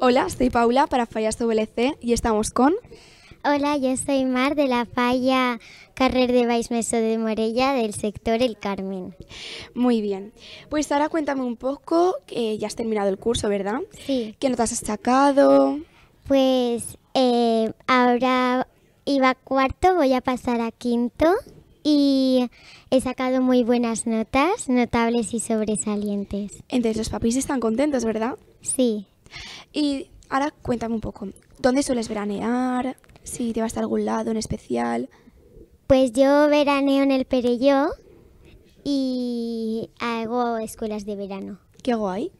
Hola, soy Paula para Fallas WC y estamos con... Hola, yo soy Mar de la Falla Carrer de Meso de Morella del sector El Carmen. Muy bien. Pues ahora cuéntame un poco, ya has terminado el curso, ¿verdad? Sí. ¿Qué notas has sacado? Pues eh, ahora iba cuarto, voy a pasar a quinto y he sacado muy buenas notas, notables y sobresalientes. Entonces los papis están contentos, ¿verdad? Sí. Y ahora cuéntame un poco, ¿dónde sueles veranear? Si te vas a algún lado en especial. Pues yo veraneo en el Perelló y hago escuelas de verano. Qué guay.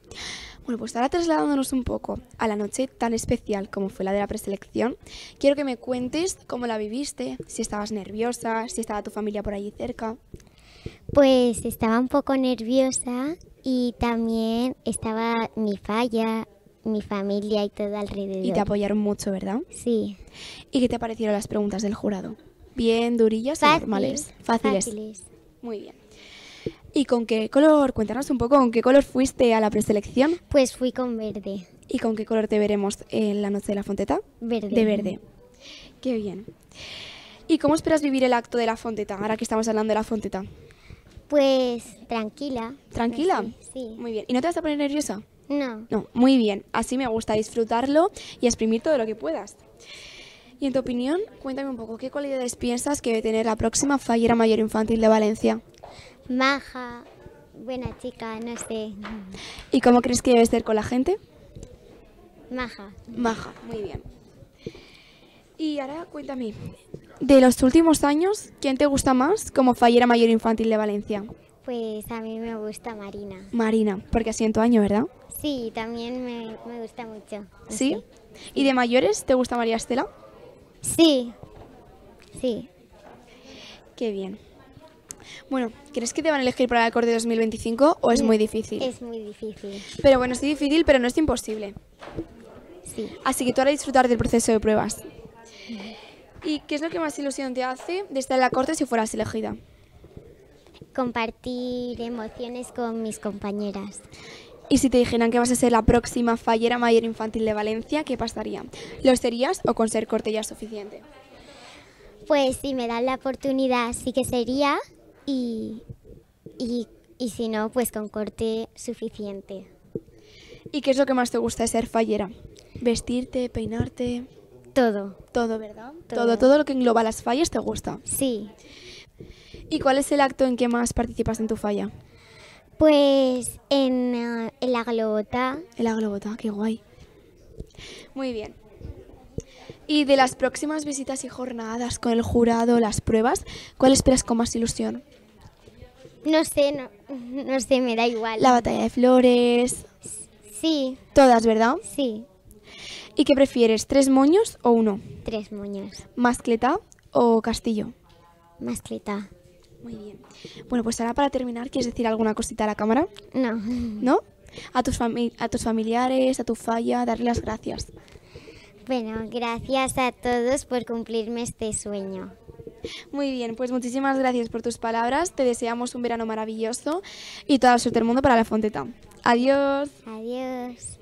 Bueno, pues ahora trasladándonos un poco a la noche tan especial como fue la de la preselección, quiero que me cuentes cómo la viviste, si estabas nerviosa, si estaba tu familia por allí cerca. Pues estaba un poco nerviosa y también estaba mi falla, mi familia y todo alrededor. Y te apoyaron mucho, ¿verdad? Sí. ¿Y qué te parecieron las preguntas del jurado? ¿Bien durillas Fáciles. Fáciles. Muy bien. ¿Y con qué color? Cuéntanos un poco, ¿con qué color fuiste a la preselección? Pues fui con verde. ¿Y con qué color te veremos en la noche de la fonteta? Verde. De verde. Qué bien. ¿Y cómo esperas vivir el acto de la fonteta, ahora que estamos hablando de la fonteta? Pues tranquila. ¿Tranquila? sí. Muy bien. ¿Y no te vas a poner nerviosa? No. No, muy bien. Así me gusta disfrutarlo y exprimir todo lo que puedas. Y en tu opinión, cuéntame un poco, ¿qué cualidades piensas que debe tener la próxima fallera mayor infantil de Valencia? Maja, buena chica, no sé. ¿Y cómo crees que debe ser con la gente? Maja. Maja, muy bien. Y ahora cuéntame, de los últimos años, ¿quién te gusta más como fallera mayor infantil de Valencia? Pues a mí me gusta Marina. Marina, porque así en tu año, ¿verdad? Sí, también me, gusta mucho. ¿Sí? ¿Y de mayores te gusta María Estela? Sí, sí. Qué bien. Bueno, ¿crees que te van a elegir para el acorde 2025 o es muy difícil? Es muy difícil. Pero bueno, es difícil, pero no es imposible. Sí. Así que tú harás disfrutar del proceso de pruebas. ¿Y qué es lo que más ilusión te hace de estar en la corte si fueras elegida? compartir emociones con mis compañeras. Y si te dijeran que vas a ser la próxima fallera mayor infantil de Valencia, ¿qué pasaría? ¿Lo serías o con ser corte ya suficiente? Pues si me dan la oportunidad sí que sería y, si no, pues con corte suficiente. ¿Y qué es lo que más te gusta de ser fallera? ¿Vestirte, peinarte? Todo. Todo, ¿verdad? todo, todo lo que engloba las fallas te gusta. Sí. ¿Y cuál es el acto en que más participas en tu falla? Pues eh, en, la globota. En la globota, qué guay. Muy bien. Y de las próximas visitas y jornadas con el jurado, las pruebas, ¿cuál esperas con más ilusión? No sé, no, no sé, me da igual. La batalla de flores. Sí. Todas, ¿verdad? Sí. ¿Y qué prefieres, tres moños o uno? Tres moños. ¿Mascleta o castillo? Mascleta. Muy bien. Bueno, pues ahora para terminar, ¿quieres decir alguna cosita a la cámara? No. ¿No? A tus, a tus familiares, a tu falla, darle las gracias. Bueno, gracias a todos por cumplirme este sueño. Muy bien, pues muchísimas gracias por tus palabras. Te deseamos un verano maravilloso y toda la suerte del mundo para la Fonteta. Adiós. Adiós.